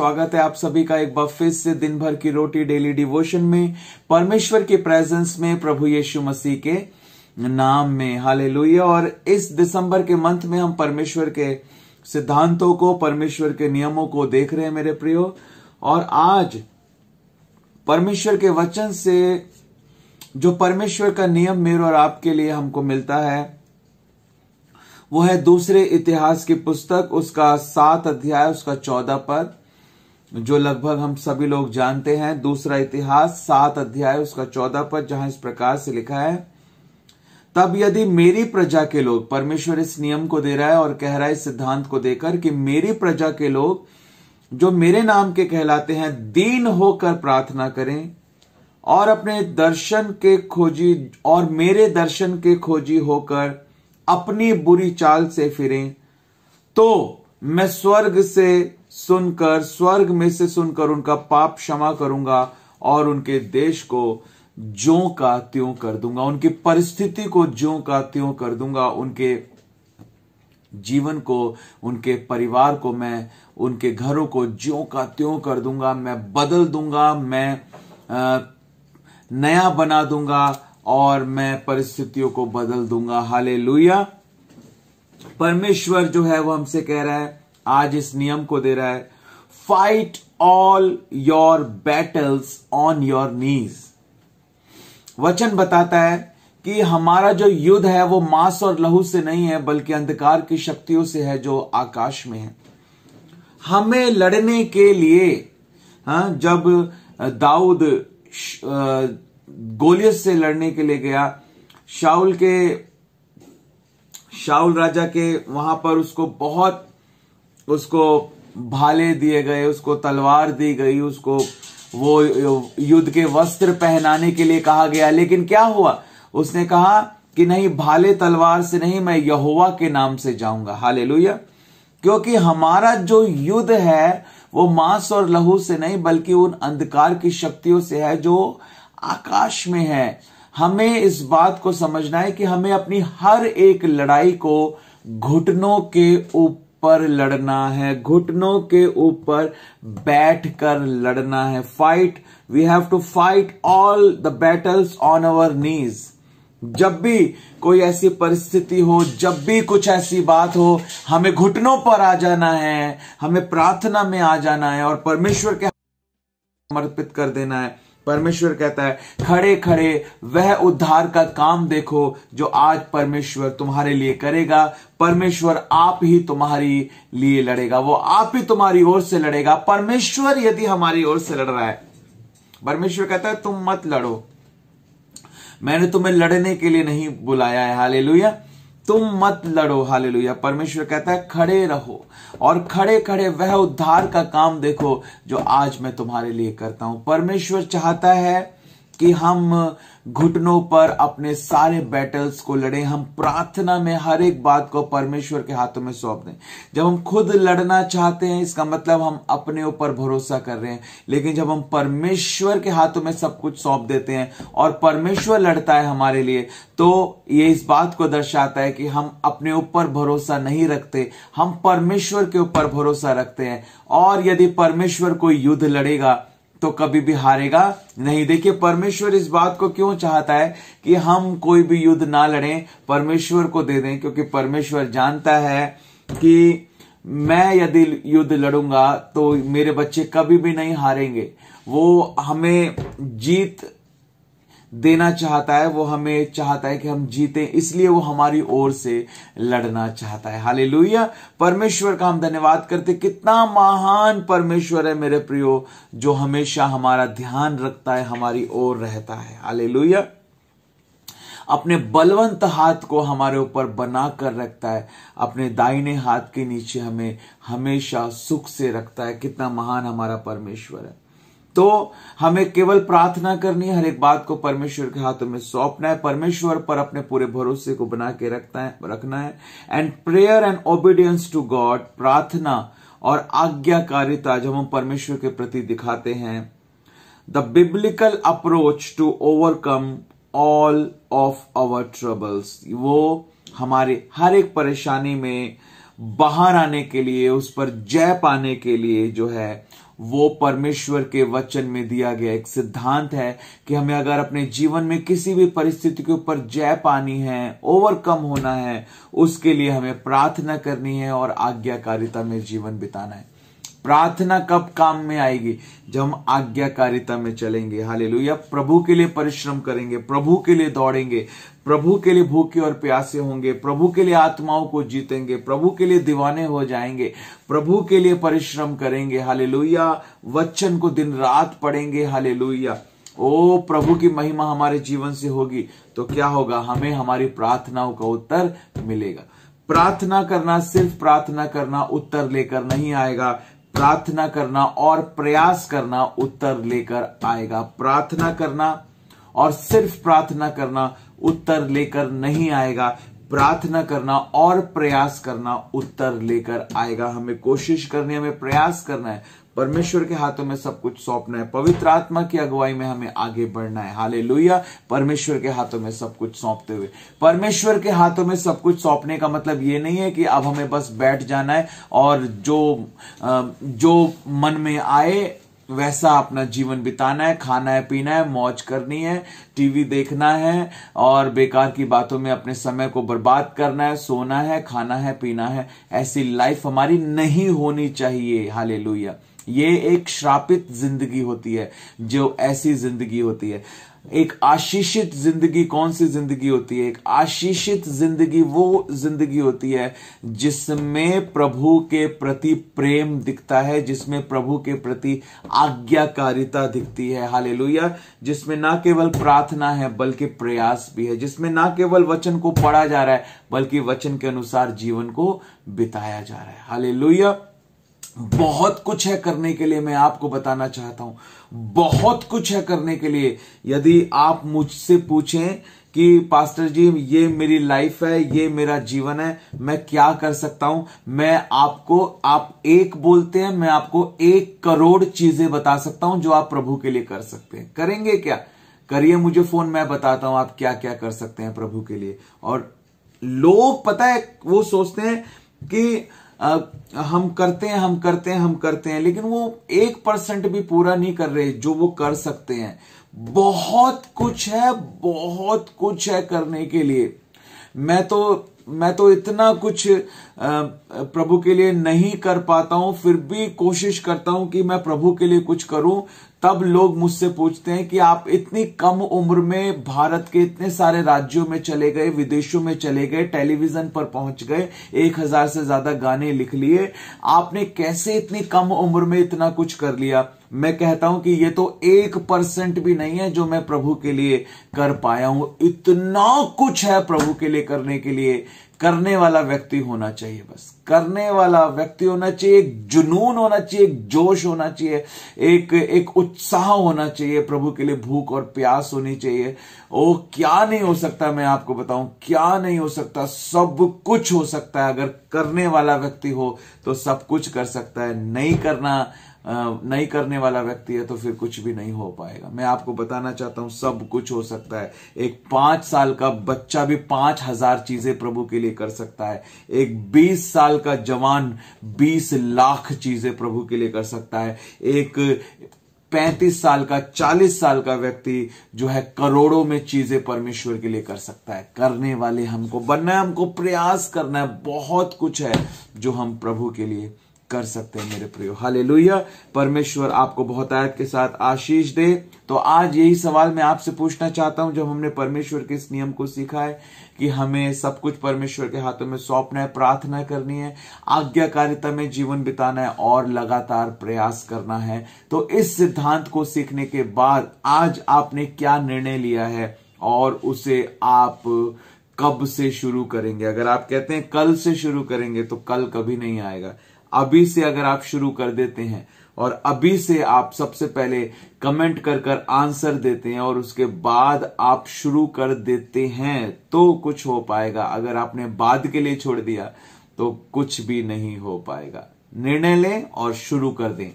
स्वागत है आप सभी का एक बार फिर से दिन भर की रोटी डेली डिवोशन में परमेश्वर के प्रेजेंस में प्रभु यीशु मसीह के नाम में हाले और इस दिसंबर के मंथ में हम परमेश्वर के सिद्धांतों को परमेश्वर के नियमों को देख रहे हैं मेरे प्रियो और आज परमेश्वर के वचन से जो परमेश्वर का नियम मेरे और आपके लिए हमको मिलता है वो है दूसरे इतिहास की पुस्तक उसका सात अध्याय उसका चौदह पद जो लगभग हम सभी लोग जानते हैं दूसरा इतिहास सात अध्याय उसका चौदह पद जहां इस प्रकार से लिखा है तब यदि मेरी प्रजा के लोग परमेश्वर इस नियम को दे रहा है और कह रहा है इस सिद्धांत को देकर कि मेरी प्रजा के लोग जो मेरे नाम के कहलाते हैं दीन होकर प्रार्थना करें और अपने दर्शन के खोजी और मेरे दर्शन के खोजी होकर अपनी बुरी चाल से फिरें तो मैं स्वर्ग से सुनकर स्वर्ग में से सुनकर उनका पाप क्षमा करूंगा और उनके देश को जो का त्यों कर दूंगा उनकी परिस्थिति को जो का त्यों कर दूंगा उनके जीवन को उनके परिवार को मैं उनके घरों को ज्यो का त्यों कर दूंगा मैं बदल दूंगा मैं नया बना दूंगा और मैं परिस्थितियों को बदल दूंगा हाले परमेश्वर जो है वो हमसे कह रहा है आज इस नियम को दे रहा है fight all your battles on your knees वचन बताता है कि हमारा जो युद्ध है वो मांस और लहू से नहीं है बल्कि अंधकार की शक्तियों से है जो आकाश में है हमें लड़ने के लिए हा? जब दाऊद गोलियत से लड़ने के लिए गया शाउल के शाउल राजा के वहां पर उसको बहुत उसको भाले दिए गए उसको तलवार दी गई उसको वो युद्ध के वस्त्र पहनाने के लिए कहा गया लेकिन क्या हुआ उसने कहा कि नहीं भाले तलवार से नहीं मैं यहोवा के नाम से जाऊंगा हाले क्योंकि हमारा जो युद्ध है वो मांस और लहू से नहीं बल्कि उन अंधकार की शक्तियों से है जो आकाश में है हमें इस बात को समझना है कि हमें अपनी हर एक लड़ाई को घुटनों के ऊपर पर लड़ना है घुटनों के ऊपर बैठकर लड़ना है fight we have to fight all the battles on our knees जब भी कोई ऐसी परिस्थिति हो जब भी कुछ ऐसी बात हो हमें घुटनों पर आ जाना है हमें प्रार्थना में आ जाना है और परमेश्वर के समर्पित कर देना है परमेश्वर कहता है खड़े खड़े वह उद्धार का काम देखो जो आज परमेश्वर तुम्हारे लिए करेगा परमेश्वर आप ही तुम्हारी लिए लड़ेगा वो आप ही तुम्हारी ओर से लड़ेगा परमेश्वर यदि हमारी ओर से लड़ रहा है परमेश्वर कहता है तुम मत लड़ो मैंने तुम्हें लड़ने के लिए नहीं बुलाया है हालेलुया तुम मत लड़ो हालेलुया परमेश्वर कहता है खड़े रहो और खड़े खड़े वह उद्धार का काम देखो जो आज मैं तुम्हारे लिए करता हूं परमेश्वर चाहता है कि हम घुटनों पर अपने सारे बैटल्स को लड़ें हम प्रार्थना में हर एक बात को परमेश्वर के हाथों में सौंप दें जब हम खुद लड़ना चाहते हैं इसका मतलब हम अपने ऊपर भरोसा कर रहे हैं लेकिन जब हम परमेश्वर के हाथों में सब कुछ सौंप देते हैं और परमेश्वर लड़ता है हमारे लिए तो ये इस बात को दर्शाता है कि हम अपने ऊपर भरोसा नहीं रखते हम परमेश्वर के ऊपर भरोसा रखते हैं और यदि परमेश्वर कोई युद्ध लड़ेगा तो कभी भी हारेगा नहीं देखिए परमेश्वर इस बात को क्यों चाहता है कि हम कोई भी युद्ध ना लड़ें परमेश्वर को दे दें क्योंकि परमेश्वर जानता है कि मैं यदि युद्ध लड़ूंगा तो मेरे बच्चे कभी भी नहीं हारेंगे वो हमें जीत देना चाहता है वो हमें चाहता है कि हम जीते इसलिए वो हमारी ओर से लड़ना चाहता है हाले परमेश्वर का हम धन्यवाद करते कितना महान परमेश्वर है मेरे प्रियो जो हमेशा हमारा ध्यान रखता है हमारी ओर रहता है हाले अपने बलवंत हाथ को हमारे ऊपर बना कर रखता है अपने दाहिने हाथ के नीचे हमें हमेशा सुख से रखता है कितना महान हमारा परमेश्वर है तो हमें केवल प्रार्थना करनी है हर एक बात को परमेश्वर के हाथों में सौंपना है परमेश्वर पर अपने पूरे भरोसे को बना के रखना है रखना है and prayer and obedience to God प्रार्थना और आज्ञाकारिता जब हम परमेश्वर के प्रति दिखाते हैं the biblical approach to overcome all of our troubles वो हमारे हर एक परेशानी में बाहर आने के लिए उस पर जय पाने के लिए जो है वो परमेश्वर के वचन में दिया गया एक सिद्धांत है कि हमें अगर अपने जीवन में किसी भी परिस्थिति के ऊपर जय पानी है ओवरकम होना है उसके लिए हमें प्रार्थना करनी है और आज्ञाकारिता में जीवन बिताना है प्रार्थना कब काम में आएगी जब हम आज्ञाकारिता में चलेंगे हाल प्रभु के लिए परिश्रम करेंगे प्रभु के लिए दौड़ेंगे प्रभु के लिए भूखे और प्यासे होंगे प्रभु के लिए आत्माओं को जीतेंगे प्रभु के लिए दीवाने हो जाएंगे प्रभु के लिए परिश्रम करेंगे हाले वचन को दिन रात पढ़ेंगे हाले ओ प्रभु की महिमा हमारे जीवन से होगी तो क्या होगा हमें हमारी प्रार्थनाओं का उत्तर मिलेगा प्रार्थना करना सिर्फ प्रार्थना करना उत्तर लेकर नहीं आएगा प्रार्थना करना और प्रयास करना उत्तर लेकर आएगा प्रार्थना करना और सिर्फ प्रार्थना करना उत्तर लेकर नहीं आएगा प्रार्थना करना और प्रयास करना उत्तर लेकर आएगा हमें कोशिश करनी हमें प्रयास करना है परमेश्वर के हाथों में सब कुछ सौंपना है पवित्र आत्मा की अगुवाई में हमें आगे बढ़ना है हाले परमेश्वर के हाथों में सब कुछ सौंपते हुए परमेश्वर के हाथों में सब कुछ सौंपने का मतलब ये नहीं है कि अब हमें बस बैठ जाना है और जो जो मन में आए वैसा अपना जीवन बिताना है खाना है पीना है मौज करनी है टीवी देखना है और बेकार की बातों में अपने समय को बर्बाद करना है सोना है खाना है पीना है ऐसी लाइफ हमारी नहीं होनी चाहिए हालेलुया ये एक श्रापित जिंदगी होती है जो ऐसी जिंदगी होती है एक आशीषित जिंदगी कौन सी जिंदगी होती है एक आशीषित जिंदगी वो जिंदगी होती है जिसमें प्रभु के प्रति प्रेम दिखता है जिसमें प्रभु के प्रति आज्ञाकारिता दिखती है हाले जिसमें ना केवल प्रार्थना है बल्कि प्रयास भी है जिसमें ना केवल वचन को पढ़ा जा रहा है बल्कि वचन के अनुसार जीवन को बिताया जा रहा है हाले बहुत कुछ है करने के लिए मैं आपको बताना चाहता हूं बहुत कुछ है करने के लिए यदि आप मुझसे पूछें कि पास्टर जी ये मेरी लाइफ है ये मेरा जीवन है मैं क्या कर सकता हूं मैं आपको आप एक बोलते हैं मैं आपको एक करोड़ चीजें बता सकता हूं जो आप प्रभु के लिए कर सकते हैं करेंगे क्या करिए मुझे फोन मैं बताता हूं आप क्या क्या कर सकते हैं प्रभु के लिए और लोग पता है वो सोचते हैं कि हम करते हैं हम करते हैं हम करते हैं लेकिन वो एक परसेंट भी पूरा नहीं कर रहे जो वो कर सकते हैं बहुत कुछ है बहुत कुछ है करने के लिए मैं तो मैं तो इतना कुछ प्रभु के लिए नहीं कर पाता हूं फिर भी कोशिश करता हूं कि मैं प्रभु के लिए कुछ करूं तब लोग मुझसे पूछते हैं कि आप इतनी कम उम्र में भारत के इतने सारे राज्यों में चले गए विदेशों में चले गए टेलीविजन पर पहुंच गए एक हजार से ज्यादा गाने लिख लिए आपने कैसे इतनी कम उम्र में इतना कुछ कर लिया मैं कहता हूं कि ये तो एक परसेंट भी नहीं है जो मैं प्रभु के लिए कर पाया हूं इतना कुछ है प्रभु के लिए करने के लिए करने वाला व्यक्ति होना चाहिए बस करने वाला व्यक्ति होना चाहिए एक जुनून होना चाहिए एक जोश होना चाहिए एक एक उत्साह होना चाहिए प्रभु के लिए भूख और प्यास होनी चाहिए ओ क्या नहीं हो सकता मैं आपको बताऊं क्या नहीं हो सकता सब कुछ हो सकता है अगर करने वाला व्यक्ति हो तो सब कुछ कर सकता है नहीं करना नहीं करने वाला व्यक्ति है तो फिर कुछ भी नहीं हो पाएगा मैं आपको बताना चाहता हूं सब कुछ हो सकता है एक पांच साल का बच्चा भी पांच हजार चीजें प्रभु के लिए कर सकता है एक बीस साल का जवान बीस लाख चीजें प्रभु के लिए कर सकता है एक पैंतीस साल का चालीस साल का व्यक्ति जो है करोड़ों में चीजें परमेश्वर के लिए कर सकता है करने वाले हमको बनना है हमको प्रयास करना है बहुत कुछ है जो हम प्रभु के लिए कर सकते हैं मेरे प्रियो हाले परमेश्वर आपको बहुत आयत के साथ आशीष दे तो आज यही सवाल मैं आपसे पूछना चाहता हूं जब हमने परमेश्वर के इस नियम को सीखा है कि हमें सब कुछ परमेश्वर के हाथों में सौंपना है प्रार्थना करनी है आज्ञाकारिता में जीवन बिताना है और लगातार प्रयास करना है तो इस सिद्धांत को सीखने के बाद आज आपने क्या निर्णय लिया है और उसे आप कब से शुरू करेंगे अगर आप कहते हैं कल से शुरू करेंगे तो कल कभी नहीं आएगा अभी से अगर आप शुरू कर देते हैं और अभी से आप सबसे पहले कमेंट कर कर आंसर देते हैं और उसके बाद आप शुरू कर देते हैं तो कुछ हो पाएगा अगर आपने बाद के लिए छोड़ दिया तो कुछ भी नहीं हो पाएगा निर्णय लें और शुरू कर दें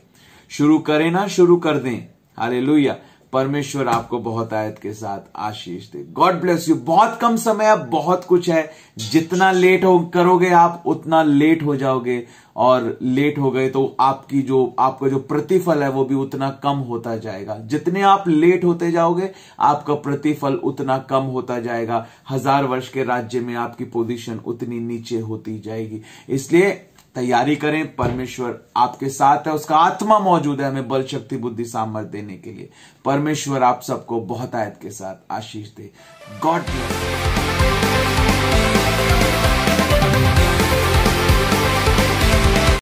शुरू करें ना शुरू कर दें हालेलुया परमेश्वर आपको बहुत आयत के साथ आशीष दे गॉड ब्लेस यू बहुत कम समय है बहुत कुछ है जितना लेट हो करोगे आप उतना लेट हो जाओगे और लेट हो गए तो आपकी जो आपका जो प्रतिफल है वो भी उतना कम होता जाएगा जितने आप लेट होते जाओगे आपका प्रतिफल उतना कम होता जाएगा हजार वर्ष के राज्य में आपकी पोजीशन उतनी नीचे होती जाएगी इसलिए तैयारी करें परमेश्वर आपके साथ है उसका आत्मा मौजूद है हमें बल शक्ति बुद्धि सामर्थ्य देने के लिए परमेश्वर आप सबको बहुत आयत के साथ आशीष दे गॉड ब्लेस